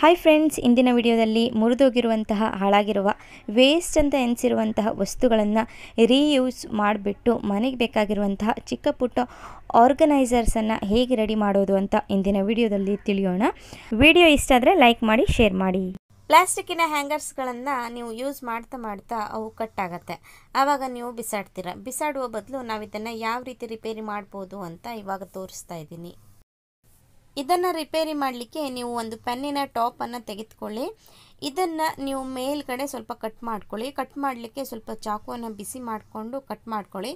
hi friends ಇಂದಿನ ವಿಡಿಯೋದಲ್ಲಿ ಮುರಿದೋಗಿರುವಂತಹ ಹಾಳಾಗಿರುವ waste ಅಂತ ಎನಿಸಿರುವಂತಹ ವಸ್ತುಗಳನ್ನು ರೀಯೂಸ್ ಮಾಡಿಬಿಟ್ಟು ಮನೆಗೆ ಬೇಕಾಗಿರುವಂತಹ ಚಿಕ್ಕ ಪುಟ್ಟ ಆರ್ಗನೈಸರ್ಸನ್ನು ಹೇಗೆ ರೆಡಿ ಮಾಡೋದು ಅಂತ ಇಂದಿನ ವಿಡಿಯೋದಲ್ಲಿ ತಿಳಿಯೋಣ ವಿಡಿಯೋ ಇಷ್ಟ ಆದರೆ ಲೈಕ್ ಮಾಡಿ ಶೇರ್ ಮಾಡಿ ಪ್ಲಾಸ್ಟಿಕ್ಕಿನ ಹ್ಯಾಂಗರ್ಸ್ಗಳನ್ನು ನೀವು ಯೂಸ್ ಮಾಡ್ತಾ ಮಾಡ್ತಾ ಅವು ಕಟ್ ಆಗುತ್ತೆ ಆವಾಗ ನೀವು ಬಿಸಾಡ್ತೀರ ಬಿಸಾಡುವ ಬದಲು ನಾವು ಇದನ್ನು ಯಾವ ರೀತಿ ರಿಪೇರಿ ಮಾಡ್ಬೋದು ಅಂತ ಇವಾಗ ತೋರಿಸ್ತಾ ಇದ್ದೀನಿ ಇದನ್ನು ರಿಪೇರಿ ಮಾಡಲಿಕ್ಕೆ ನೀವು ಒಂದು ಪೆನ್ನಿನ ಟಾಪನ್ನು ತೆಗೆದುಕೊಳ್ಳಿ ಇದನ್ನು ನೀವು ಮೇಲ್ಗಡೆ ಸ್ವಲ್ಪ ಕಟ್ ಮಾಡ್ಕೊಳ್ಳಿ ಕಟ್ ಮಾಡಲಿಕ್ಕೆ ಸ್ವಲ್ಪ ಚಾಕುವನ್ನು ಬಿಸಿ ಮಾಡಿಕೊಂಡು ಕಟ್ ಮಾಡ್ಕೊಳ್ಳಿ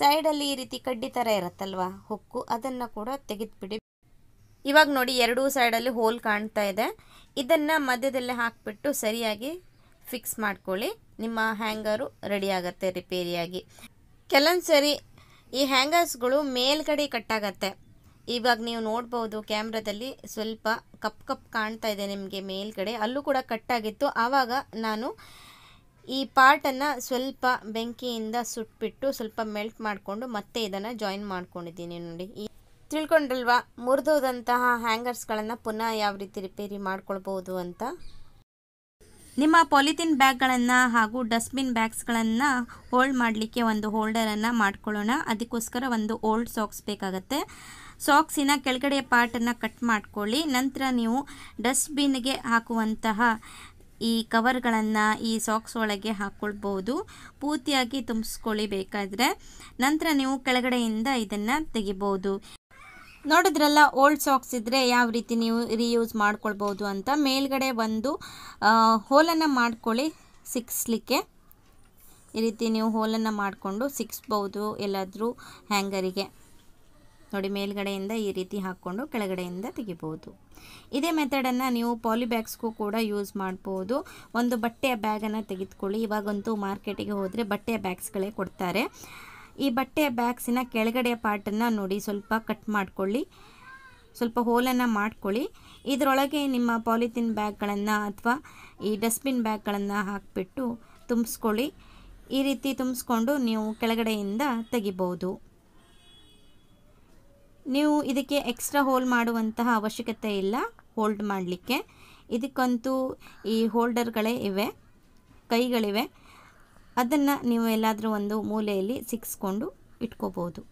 ಸೈಡಲ್ಲಿ ಈ ರೀತಿ ಕಡ್ಡಿ ಥರ ಇರುತ್ತಲ್ವ ಹೊಕ್ಕು ಅದನ್ನು ಕೂಡ ತೆಗೆದುಬಿಡಿ ಇವಾಗ ನೋಡಿ ಎರಡೂ ಸೈಡಲ್ಲಿ ಹೋಲ್ ಕಾಣ್ತಾ ಇದೆ ಇದನ್ನು ಮಧ್ಯದಲ್ಲಿ ಹಾಕಿಬಿಟ್ಟು ಸರಿಯಾಗಿ ಫಿಕ್ಸ್ ಮಾಡ್ಕೊಳ್ಳಿ ನಿಮ್ಮ ಹ್ಯಾಂಗರು ರೆಡಿ ಆಗುತ್ತೆ ರಿಪೇರಿಯಾಗಿ ಕೆಲವೊಂದು ಸರಿ ಈ ಹ್ಯಾಂಗರ್ಸ್ಗಳು ಮೇಲ್ಗಡೆ ಕಟ್ಟಾಗತ್ತೆ ಇವಾಗ ನೀವು ನೋಡ್ಬೋದು ಕ್ಯಾಮ್ರಾದಲ್ಲಿ ಸ್ವಲ್ಪ ಕಪ್ ಕಪ್ ಕಾಣ್ತಾ ಇದೆ ನಿಮಗೆ ಮೇಲ್ಗಡೆ ಅಲ್ಲೂ ಕೂಡ ಕಟ್ ಆಗಿತ್ತು ಆವಾಗ ನಾನು ಈ ಪಾರ್ಟನ್ನು ಸ್ವಲ್ಪ ಬೆಂಕಿಯಿಂದ ಸುಟ್ಬಿಟ್ಟು ಸ್ವಲ್ಪ ಮೆಲ್ಟ್ ಮಾಡಿಕೊಂಡು ಮತ್ತೆ ಇದನ್ನು ಜಾಯಿನ್ ಮಾಡ್ಕೊಂಡಿದ್ದೀನಿ ನೋಡಿ ಈ ತಿಳ್ಕೊಂಡ್ರಲ್ವಾ ಮುರಿದೋದಂತಹ ಹ್ಯಾಂಗರ್ಸ್ಗಳನ್ನು ಪುನಃ ಯಾವ ರೀತಿ ರಿಪೇರಿ ಮಾಡ್ಕೊಳ್ಬೋದು ಅಂತ ನಿಮ್ಮ ಪಾಲಿಥಿನ್ ಬ್ಯಾಗ್ಗಳನ್ನು ಹಾಗೂ ಡಸ್ಟ್ಬಿನ್ ಬ್ಯಾಗ್ಸ್ಗಳನ್ನು ಹೋಲ್ಡ್ ಮಾಡಲಿಕ್ಕೆ ಒಂದು ಹೋಲ್ಡರನ್ನು ಮಾಡ್ಕೊಳ್ಳೋಣ ಅದಕ್ಕೋಸ್ಕರ ಒಂದು ಓಲ್ಡ್ ಸಾಕ್ಸ್ ಬೇಕಾಗತ್ತೆ ಸಾಕ್ಸಿನ ಕೆಳಗಡೆ ಪಾರ್ಟನ್ನು ಕಟ್ ಮಾಡ್ಕೊಳ್ಳಿ ನಂತರ ನೀವು ಡಸ್ಟ್ಬಿನ್ಗೆ ಹಾಕುವಂತಹ ಈ ಕವರ್ಗಳನ್ನು ಈ ಸಾಕ್ಸ್ ಒಳಗೆ ಹಾಕ್ಕೊಳ್ಬೋದು ಪೂರ್ತಿಯಾಗಿ ತುಂಬಿಸ್ಕೊಳ್ಳಿ ಬೇಕಾದರೆ ನಂತರ ನೀವು ಕೆಳಗಡೆಯಿಂದ ಇದನ್ನು ತೆಗಿಬೋದು ನೋಡಿದ್ರಲ್ಲ ಓಲ್ಡ್ ಸಾಕ್ಸ್ ಇದ್ದರೆ ಯಾವ ರೀತಿ ನೀವು ರೀಯೂಸ್ ಮಾಡ್ಕೊಳ್ಬೋದು ಅಂತ ಮೇಲ್ಗಡೆ ಒಂದು ಹೋಲನ್ನು ಮಾಡ್ಕೊಳ್ಳಿ ಸಿಕ್ಸ್ಲಿಕ್ಕೆ ಈ ರೀತಿ ನೀವು ಹೋಲನ್ನು ಮಾಡಿಕೊಂಡು ಸಿಕ್ಸ್ಬೋದು ಎಲ್ಲಾದರೂ ಹ್ಯಾಂಗರಿಗೆ ನೋಡಿ ಮೇಲ್ಗಡೆಯಿಂದ ಈ ರೀತಿ ಹಾಕ್ಕೊಂಡು ಕೆಳಗಡೆಯಿಂದ ತೆಗಿಬೋದು ಇದೇ ಮೆಥಡನ್ನು ನೀವು ಪಾಲಿ ಬ್ಯಾಗ್ಸ್ಗೂ ಕೂಡ ಯೂಸ್ ಮಾಡ್ಬೋದು ಒಂದು ಬಟ್ಟೆಯ ಬ್ಯಾಗನ್ನು ತೆಗೆದುಕೊಳ್ಳಿ ಇವಾಗಂತೂ ಮಾರ್ಕೆಟಿಗೆ ಹೋದರೆ ಬಟ್ಟೆಯ ಬ್ಯಾಗ್ಸ್ಗಳೇ ಕೊಡ್ತಾರೆ ಈ ಬಟ್ಟೆಯ ಬ್ಯಾಗ್ಸಿನ ಕೆಳಗಡೆಯ ಪಾರ್ಟನ್ನು ನೋಡಿ ಸ್ವಲ್ಪ ಕಟ್ ಮಾಡಿಕೊಳ್ಳಿ ಸ್ವಲ್ಪ ಹೋಲನ್ನು ಮಾಡ್ಕೊಳ್ಳಿ ಇದರೊಳಗೆ ನಿಮ್ಮ ಪಾಲಿಥಿನ್ ಬ್ಯಾಗ್ಗಳನ್ನು ಅಥವಾ ಈ ಡಸ್ಟ್ಬಿನ್ ಬ್ಯಾಗ್ಗಳನ್ನು ಹಾಕಿಬಿಟ್ಟು ತುಂಬಿಸ್ಕೊಳ್ಳಿ ಈ ರೀತಿ ತುಂಬಿಸ್ಕೊಂಡು ನೀವು ಕೆಳಗಡೆಯಿಂದ ತೆಗಿಬೋದು ನೀವು ಇದಕ್ಕೆ ಎಕ್ಸ್ಟ್ರಾ ಹೋಲ್ಡ್ ಮಾಡುವಂತಹ ಅವಶ್ಯಕತೆ ಇಲ್ಲ ಹೋಲ್ಡ್ ಮಾಡಲಿಕ್ಕೆ ಇದಕ್ಕಂತೂ ಈ ಹೋಲ್ಡರ್ಗಳೇ ಇವೆ ಕೈಗಳಿವೆ ಅದನ್ನು ನೀವು ಎಲ್ಲಾದರೂ ಒಂದು ಮೂಲೆಯಲ್ಲಿ ಸಿಕ್ಸ್ಕೊಂಡು ಇಟ್ಕೋಬೋದು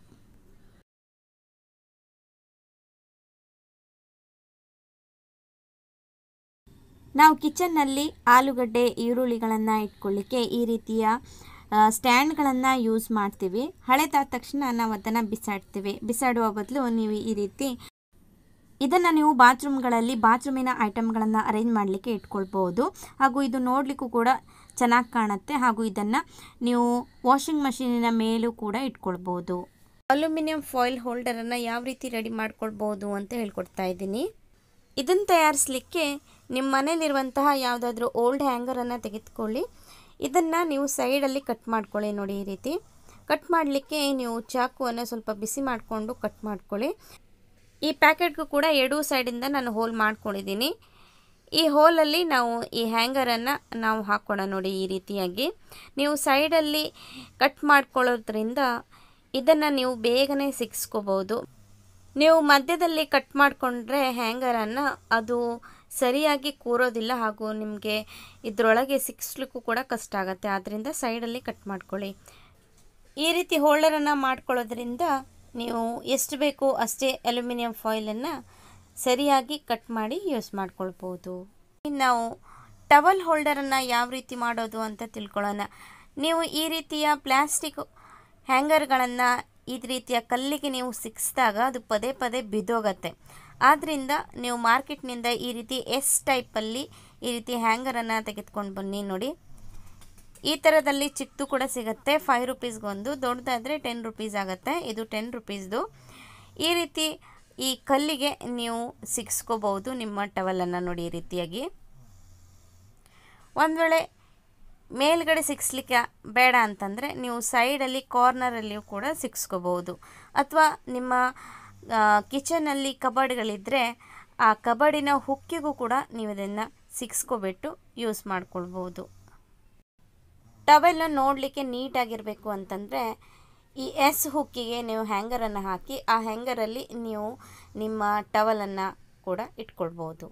ನಾವು ಕಿಚನ್ನಲ್ಲಿ ಆಲೂಗಡ್ಡೆ ಈರುಳ್ಳಿಗಳನ್ನು ಇಟ್ಕೊಳ್ಳಿಕ್ಕೆ ಈ ರೀತಿಯ ಸ್ಟ್ಯಾಂಡ್ಗಳನ್ನು ಯೂಸ್ ಮಾಡ್ತೀವಿ ಹಳೆದಾದ ತಕ್ಷಣ ನಾವು ಅದನ್ನು ಬಿಸಾಡ್ತೀವಿ ಬಿಸಾಡುವ ಬದಲು ನೀವು ಈ ರೀತಿ ಇದನ್ನು ನೀವು ಬಾತ್ರೂಮ್ಗಳಲ್ಲಿ ಬಾತ್ರೂಮಿನ ಐಟಮ್ಗಳನ್ನು ಅರೇಂಜ್ ಮಾಡಲಿಕ್ಕೆ ಇಟ್ಕೊಳ್ಬೋದು ಹಾಗೂ ಇದು ನೋಡಲಿಕ್ಕೂ ಕೂಡ ಚೆನ್ನಾಗಿ ಕಾಣುತ್ತೆ ಹಾಗೂ ಇದನ್ನು ನೀವು ವಾಷಿಂಗ್ ಮಷೀನಿನ ಮೇಲೂ ಕೂಡ ಇಟ್ಕೊಳ್ಬೋದು ಅಲ್ಯೂಮಿನಿಯಂ ಫಾಯಿಲ್ ಹೋಲ್ಡರನ್ನು ಯಾವ ರೀತಿ ರೆಡಿ ಮಾಡ್ಕೊಳ್ಬೋದು ಅಂತ ಹೇಳ್ಕೊಡ್ತಾ ಇದ್ದೀನಿ ಇದನ್ನು ತಯಾರಿಸಲಿಕ್ಕೆ ನಿಮ್ಮ ಮನೇಲಿರುವಂತಹ ಯಾವುದಾದ್ರೂ ಓಲ್ಡ್ ಹ್ಯಾಂಗರನ್ನು ತೆಗೆದುಕೊಳ್ಳಿ ಇದನ್ನು ನೀವು ಸೈಡಲ್ಲಿ ಕಟ್ ಮಾಡ್ಕೊಳ್ಳಿ ನೋಡಿ ಈ ರೀತಿ ಕಟ್ ಮಾಡಲಿಕ್ಕೆ ನೀವು ಚಾಕುವನ್ನು ಸ್ವಲ್ಪ ಬಿಸಿ ಮಾಡಿಕೊಂಡು ಕಟ್ ಮಾಡ್ಕೊಳ್ಳಿ ಈ ಪ್ಯಾಕೆಟ್ಗೂ ಕೂಡ ಎರಡೂ ಸೈಡಿಂದ ನಾನು ಹೋಲ್ ಮಾಡ್ಕೊಂಡಿದ್ದೀನಿ ಈ ಹೋಲಲ್ಲಿ ನಾವು ಈ ಹ್ಯಾಂಗರನ್ನು ನಾವು ಹಾಕೋಣ ನೋಡಿ ಈ ರೀತಿಯಾಗಿ ನೀವು ಸೈಡಲ್ಲಿ ಕಟ್ ಮಾಡ್ಕೊಳ್ಳೋದ್ರಿಂದ ಇದನ್ನು ನೀವು ಬೇಗನೆ ಸಿಕ್ಸ್ಕೋಬೋದು ನೀವು ಮಧ್ಯದಲ್ಲಿ ಕಟ್ ಮಾಡಿಕೊಂಡ್ರೆ ಹ್ಯಾಂಗರನ್ನು ಅದು ಸರಿಯಾಗಿ ಕೂರೋದಿಲ್ಲ ಹಾಗೂ ನಿಮಗೆ ಇದರೊಳಗೆ ಸಿಕ್ಸ್ಲಿಕ್ಕೂ ಕೂಡ ಕಷ್ಟ ಆಗುತ್ತೆ ಆದ್ದರಿಂದ ಸೈಡಲ್ಲಿ ಕಟ್ ಮಾಡ್ಕೊಳ್ಳಿ ಈ ರೀತಿ ಹೋಲ್ಡರನ್ನು ಮಾಡ್ಕೊಳ್ಳೋದ್ರಿಂದ ನೀವು ಎಷ್ಟು ಬೇಕೋ ಅಷ್ಟೇ ಅಲ್ಯೂಮಿನಿಯಂ ಫಾಯಿಲನ್ನು ಸರಿಯಾಗಿ ಕಟ್ ಮಾಡಿ ಯೂಸ್ ಮಾಡ್ಕೊಳ್ಬೋದು ನಾವು ಟವಲ್ ಹೋಲ್ಡರನ್ನು ಯಾವ ರೀತಿ ಮಾಡೋದು ಅಂತ ತಿಳ್ಕೊಳ್ಳೋಣ ನೀವು ಈ ರೀತಿಯ ಪ್ಲ್ಯಾಸ್ಟಿಕ್ ಹ್ಯಾಂಗರ್ಗಳನ್ನು ಈ ರೀತಿಯ ಕಲ್ಲಿಗೆ ನೀವು ಸಿಕ್ಕಿಸಿದಾಗ ಅದು ಪದೇ ಪದೇ ಬಿದ್ದೋಗತ್ತೆ ಆದ್ದರಿಂದ ನೀವು ಮಾರ್ಕೆಟ್ನಿಂದ ಈ ರೀತಿ ಎಸ್ ಟೈಪಲ್ಲಿ ಈ ರೀತಿ ಹ್ಯಾಂಗರನ್ನು ತೆಗೆದುಕೊಂಡು ಬನ್ನಿ ನೋಡಿ ಈ ಥರದಲ್ಲಿ ಚಿಕ್ಕದು ಕೂಡ ಸಿಗುತ್ತೆ ಫೈವ್ ರುಪೀಸ್ಗೊಂದು ದೊಡ್ಡದಾದರೆ ಟೆನ್ ರುಪೀಸ್ ಆಗುತ್ತೆ ಇದು ಟೆನ್ ರುಪೀಸ್ದು ಈ ರೀತಿ ಈ ಕಲ್ಲಿಗೆ ನೀವು ಸಿಕ್ಸ್ಕೋಬಹುದು ನಿಮ್ಮ ಟವಲನ್ನು ನೋಡಿ ಈ ರೀತಿಯಾಗಿ ಒಂದು ವೇಳೆ ಮೇಲ್ಗಡೆ ಸಿಕ್ಸ್ಲಿಕ್ಕೆ ಬೇಡ ಅಂತಂದರೆ ನೀವು ಸೈಡಲ್ಲಿ ಕಾರ್ನರಲ್ಲಿಯೂ ಕೂಡ ಸಿಗ್ಸ್ಕೋಬಹುದು ಅಥವಾ ನಿಮ್ಮ ಕಿಚನಲ್ಲಿ ಕಬೋರ್ಡ್ಗಳಿದ್ದರೆ ಆ ಕಬಡ್ಡಿನ ಹುಕ್ಕಿಗೂ ಕೂಡ ನೀವು ಇದನ್ನು ಸಿಕ್ಸ್ಕೊಬಿಟ್ಟು ಯೂಸ್ ಮಾಡ್ಕೊಳ್ಬೋದು ಟವೆಲ್ನ ನೋಡಲಿಕ್ಕೆ ನೀಟಾಗಿರಬೇಕು ಅಂತಂದರೆ ಈ ಎಸ್ ಹುಕ್ಕಿಗೆ ನೀವು ಹ್ಯಾಂಗರನ್ನು ಹಾಕಿ ಆ ಹ್ಯಾಂಗರಲ್ಲಿ ನೀವು ನಿಮ್ಮ ಟವಲನ್ನು ಕೂಡ ಇಟ್ಕೊಳ್ಬೋದು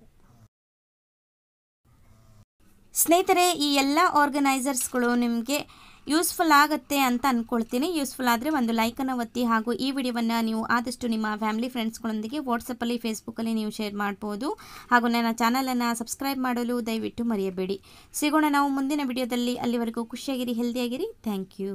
ಸ್ನೇಹಿತರೆ ಈ ಎಲ್ಲ ಆರ್ಗನೈಸರ್ಸ್ಗಳು ನಿಮಗೆ ಯೂಸ್ಫುಲ್ ಆಗುತ್ತೆ ಅಂತ ಅಂದ್ಕೊಳ್ತೀನಿ ಯೂಸ್ಫುಲ್ ಆದರೆ ಒಂದು ಲೈಕನ್ನು ಒತ್ತಿ ಹಾಗೂ ಈ ವಿಡಿಯೋವನ್ನು ನೀವು ಆದಷ್ಟು ನಿಮ್ಮ ಫ್ಯಾಮಿಲಿ ಫ್ರೆಂಡ್ಸ್ಗಳೊಂದಿಗೆ ವಾಟ್ಸಪ್ಪಲ್ಲಿ ಫೇಸ್ಬುಕ್ಕಲ್ಲಿ ನೀವು ಶೇರ್ ಮಾಡ್ಬೋದು ಹಾಗೂ ನನ್ನ ಚಾನಲನ್ನು ಸಬ್ಸ್ಕ್ರೈಬ್ ಮಾಡಲು ದಯವಿಟ್ಟು ಮರೆಯಬೇಡಿ ಸಿಗೋಣ ನಾವು ಮುಂದಿನ ವಿಡಿಯೋದಲ್ಲಿ ಅಲ್ಲಿವರೆಗೂ ಖುಷಿಯಾಗಿರಿ ಹೆಲ್ದಿಯಾಗಿರಿ ಥ್ಯಾಂಕ್ ಯು